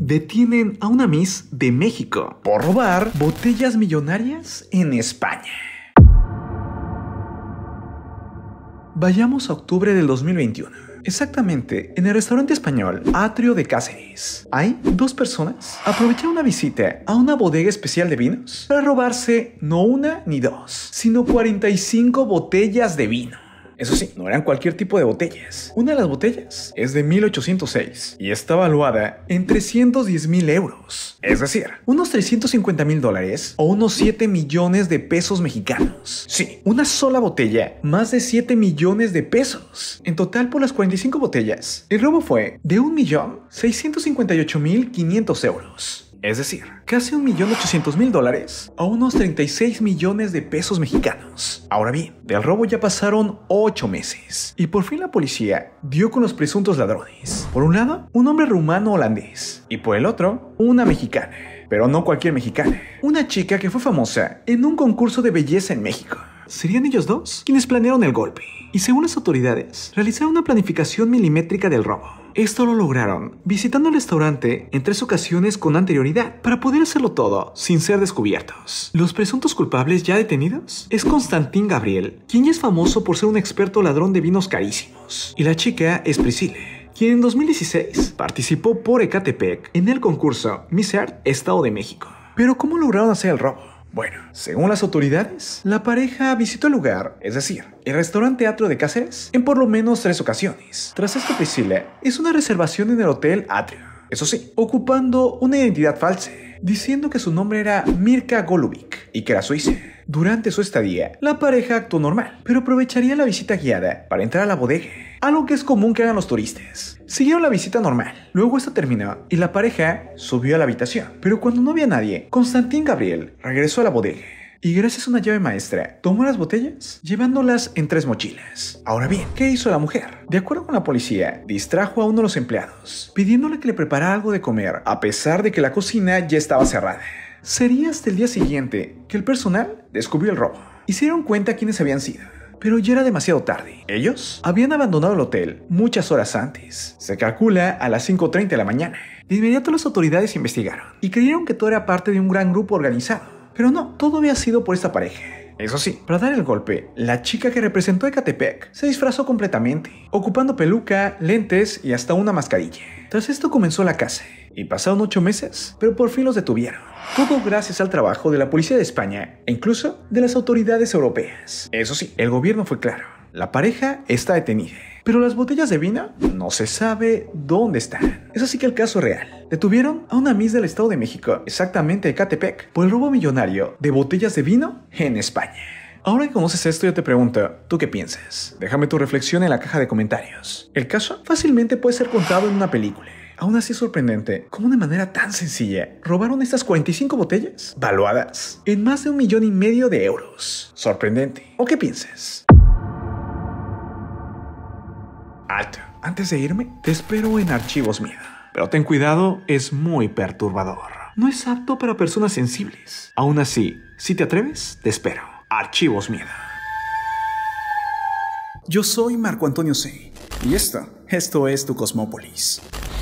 Detienen a una Miss de México por robar botellas millonarias en España. Vayamos a octubre del 2021. Exactamente, en el restaurante español Atrio de Cáceres. Hay dos personas Aprovechan una visita a una bodega especial de vinos para robarse no una ni dos, sino 45 botellas de vino. Eso sí, no eran cualquier tipo de botellas. Una de las botellas es de 1806 y está valuada en 310 mil euros. Es decir, unos 350 mil dólares o unos 7 millones de pesos mexicanos. Sí, una sola botella, más de 7 millones de pesos. En total por las 45 botellas, el robo fue de 1.658.500 euros es decir, casi 1.800.000 dólares a unos 36 millones de pesos mexicanos. Ahora bien, del robo ya pasaron 8 meses y por fin la policía dio con los presuntos ladrones. Por un lado, un hombre rumano holandés y por el otro, una mexicana. Pero no cualquier mexicana, una chica que fue famosa en un concurso de belleza en México. Serían ellos dos quienes planearon el golpe y según las autoridades, realizaron una planificación milimétrica del robo esto lo lograron visitando el restaurante en tres ocasiones con anterioridad para poder hacerlo todo sin ser descubiertos. Los presuntos culpables ya detenidos es Constantín Gabriel, quien es famoso por ser un experto ladrón de vinos carísimos, y la chica es Priscile, quien en 2016 participó por Ecatepec en el concurso Miss Art Estado de México. Pero ¿cómo lograron hacer el robo? Bueno, según las autoridades, la pareja visitó el lugar, es decir, el restaurante Atrio de Cáceres, en por lo menos tres ocasiones. Tras esto, Priscila es una reservación en el Hotel Atrio, eso sí, ocupando una identidad falsa, diciendo que su nombre era Mirka Golubic y que era suiza. Durante su estadía, la pareja actuó normal, pero aprovecharía la visita guiada para entrar a la bodega, algo que es común que hagan los turistas. Siguieron la visita normal, luego esta terminó y la pareja subió a la habitación, pero cuando no había nadie, Constantín Gabriel regresó a la bodega y gracias a una llave maestra tomó las botellas llevándolas en tres mochilas. Ahora bien, ¿qué hizo la mujer? De acuerdo con la policía, distrajo a uno de los empleados, pidiéndole que le preparara algo de comer, a pesar de que la cocina ya estaba cerrada. Sería hasta el día siguiente que el personal descubrió el robo. Hicieron cuenta quiénes habían sido. Pero ya era demasiado tarde. Ellos habían abandonado el hotel muchas horas antes. Se calcula a las 5.30 de la mañana. De inmediato las autoridades investigaron y creyeron que todo era parte de un gran grupo organizado. Pero no, todo había sido por esta pareja. Eso sí, para dar el golpe, la chica que representó a Ecatepec se disfrazó completamente, ocupando peluca, lentes y hasta una mascarilla. Tras esto comenzó la casa y pasaron ocho meses, pero por fin los detuvieron. Todo gracias al trabajo de la policía de España e incluso de las autoridades europeas. Eso sí, el gobierno fue claro. La pareja está detenida. Pero las botellas de vino no se sabe dónde están. Es así que el caso real. Detuvieron a una Miss del Estado de México, exactamente de Catepec, por el robo millonario de botellas de vino en España. Ahora que conoces esto, yo te pregunto, ¿tú qué piensas? Déjame tu reflexión en la caja de comentarios. El caso fácilmente puede ser contado en una película. Aún así es sorprendente cómo de manera tan sencilla robaron estas 45 botellas valuadas en más de un millón y medio de euros. Sorprendente. ¿O qué piensas? Alto. Antes de irme, te espero en Archivos Mida. Pero ten cuidado, es muy perturbador. No es apto para personas sensibles. Aún así, si te atreves, te espero. Archivos Mida. Yo soy Marco Antonio C. Y esto, esto es tu Cosmópolis.